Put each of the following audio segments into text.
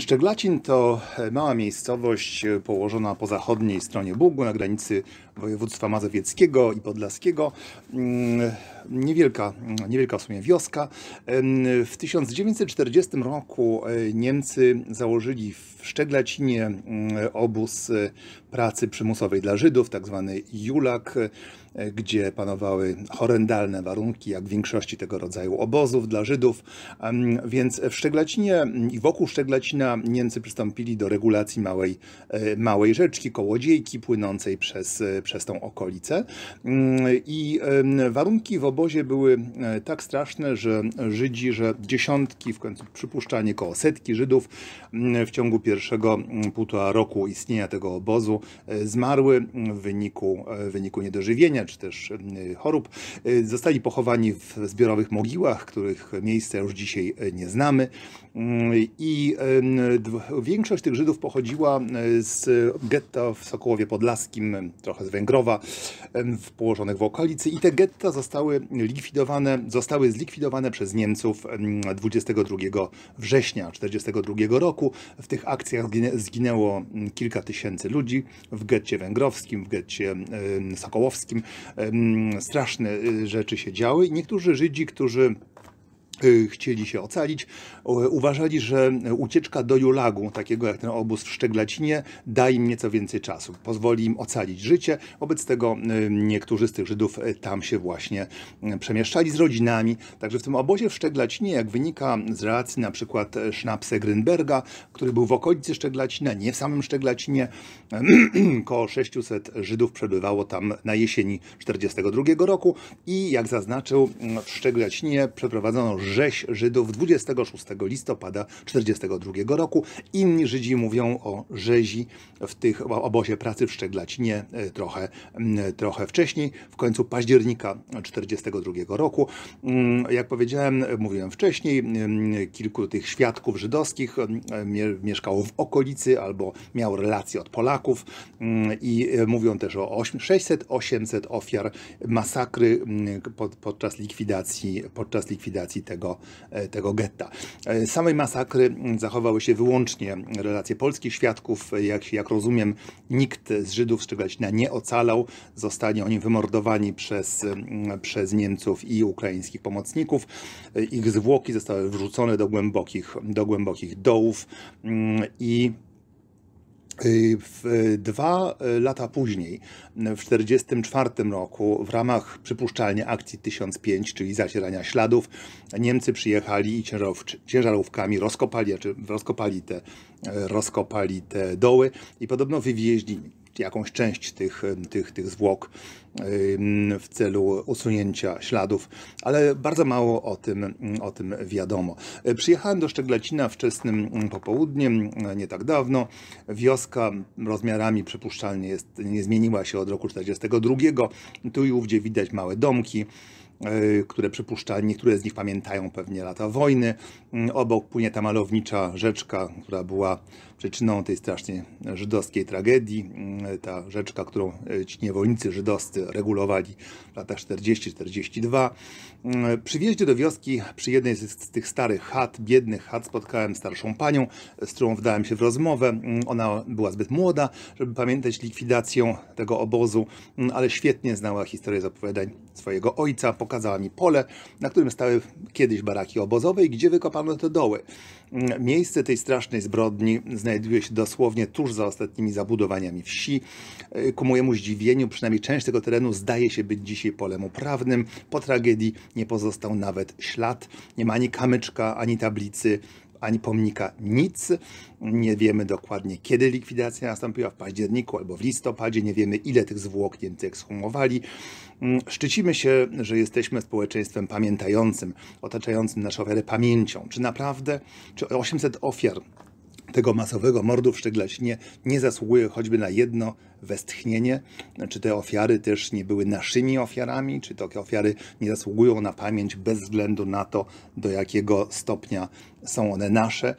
Szczeglacin to e, mała miejscowość e, położona po zachodniej stronie Bugu na granicy województwa mazowieckiego i podlaskiego. Mm, niewielka, niewielka w sumie wioska. W 1940 roku e, Niemcy założyli w Szczeglacinie mm, obóz e, pracy przymusowej dla Żydów, tak zwany Julak, e, gdzie panowały horrendalne warunki, jak w większości tego rodzaju obozów dla Żydów. Więc w Szczeglacinie i wokół Szczeglacina Niemcy przystąpili do regulacji małej, małej rzeczki, kołodziejki płynącej przez, przez tą okolicę. Mm, I warunki w obozie były e, tak straszne, że Żydzi, że dziesiątki, w końcu przypuszczalnie koło setki Żydów w ciągu pierwszego półtora roku istnienia tego obozu e, zmarły w wyniku, e, w wyniku niedożywienia czy też chorób. Zostali pochowani w zbiorowych mogiłach, których miejsca już dzisiaj nie znamy. Mm, I większość tych Żydów pochodziła z getta w Sokołowie Podlaskim, trochę z Węgrowa, położonych w okolicy. I te getta zostały zostały likwidowane, zostały zlikwidowane przez Niemców 22 mm, września 1942 roku. W tych akcjach zginęło mm, kilka tysięcy ludzi w getcie węgrowskim, w getcie mm, sokołowskim. Straszne y, rzeczy się działy. Niektórzy Żydzi, którzy Y, chcieli się ocalić. Y, uważali, że ucieczka do Julagu, takiego jak ten obóz w Szczeglacinie, da im nieco więcej czasu, pozwoli im ocalić życie. Wobec tego y, niektórzy z tych Żydów tam się właśnie przemieszczali z rodzinami. Także w tym obozie w Szczeglacinie, jak wynika z relacji na przykład Sznapse Grinberga, który był w okolicy Szczeglacina, nie w samym Szczeglacinie, koło 600 Żydów przebywało tam na jesieni 1942 roku i jak zaznaczył w Szczeglacinie przeprowadzono rzeź Żydów 26 listopada 1942 roku. Inni Żydzi mówią o rzezi w tych obozie pracy w Szczeglacinie e, trochę, e, trochę wcześniej, w końcu października 1942 roku. Mm, jak powiedziałem, mówiłem wcześniej, kilku tych świadków żydowskich e, mieszkało w okolicy albo miało relacje od Polaków mm, i mówią też o 600-800 ofiar masakry podczas likwidacji, podczas likwidacji tego tego, e, tego getta. E, samej masakry zachowały się wyłącznie relacje polskich świadków. E, jak, jak rozumiem, nikt z Żydów z Czegośna nie ocalał. Zostali oni wymordowani przez, przez Niemców i ukraińskich pomocników. Ich zwłoki zostały wrzucone do głębokich, do głębokich dołów i Y, y, dwa y, lata później, w 1944 roku, w ramach przypuszczalnie akcji 1005, czyli zacierania śladów, Niemcy przyjechali i ciężarówkami rozkopali, czy znaczy rozkopali te, rozkopali te doły i podobno wywieźli jakąś część tych, tych, tych zwłok w celu usunięcia śladów, ale bardzo mało o tym, o tym wiadomo. Przyjechałem do Szczeglecina wczesnym popołudniem, e, nie tak dawno. Wioska rozmiarami przypuszczalnie jest, nie zmieniła się od roku 1942. Tu i ówdzie widać małe domki. Y, które przypuszcza, niektóre z nich pamiętają pewnie lata wojny. Mm, obok płynie ta malownicza rzeczka, która była przyczyną tej strasznie żydowskiej tragedii. Mm, ta rzeczka, którą y, ci niewolnicy żydowscy regulowali w latach 40-42. Mm, przy wjeździe do wioski, przy jednej z tych starych chat, biednych chat, spotkałem starszą panią, z którą wdałem się w rozmowę. Ona była zbyt młoda, żeby pamiętać likwidację tego obozu, ale świetnie znała historię zapowiadań swojego ojca pokazała mi pole, na którym stały kiedyś baraki obozowe i gdzie wykopano te doły. Mm, miejsce tej strasznej zbrodni znajduje się dosłownie tuż za ostatnimi zabudowaniami wsi. Y, ku mojemu zdziwieniu, przynajmniej część tego terenu zdaje się być dzisiaj polem uprawnym. Po tragedii nie pozostał nawet ślad. Nie ma ani kamyczka, ani tablicy, ani pomnika, nic. Nie wiemy dokładnie, kiedy likwidacja nastąpiła, w październiku albo w listopadzie. Nie wiemy, ile tych zwłok Niemcy ekshumowali. Mm, szczycimy się, że jesteśmy społeczeństwem pamiętającym, otaczającym nasze ofiary pamięcią. Czy naprawdę, czy 800 ofiar tego masowego mordu w Szczeglacinie nie zasługuje choćby na jedno westchnienie, czy te ofiary też nie były naszymi ofiarami, czy te ofiary nie zasługują na pamięć bez względu na to, do jakiego stopnia są one nasze.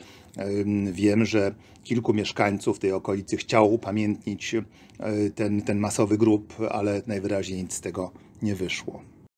Wiem, że kilku mieszkańców tej okolicy chciało upamiętnić y, ten, ten masowy grób, ale najwyraźniej nic z tego nie wyszło.